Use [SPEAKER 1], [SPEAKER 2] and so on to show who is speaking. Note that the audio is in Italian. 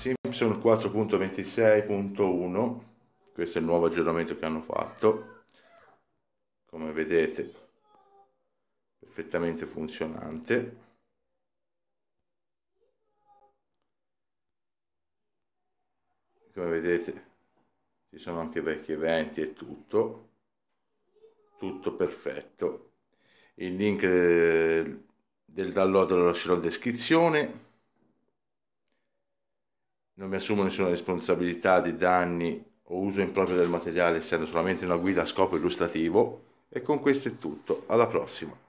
[SPEAKER 1] Simpson 4.26.1 questo è il nuovo aggiornamento che hanno fatto come vedete perfettamente funzionante come vedete ci sono anche vecchi eventi e tutto tutto perfetto il link eh, del download lo lascerò in descrizione non mi assumo nessuna responsabilità di danni o uso improprio del materiale essendo solamente una guida a scopo illustrativo. E con questo è tutto, alla prossima.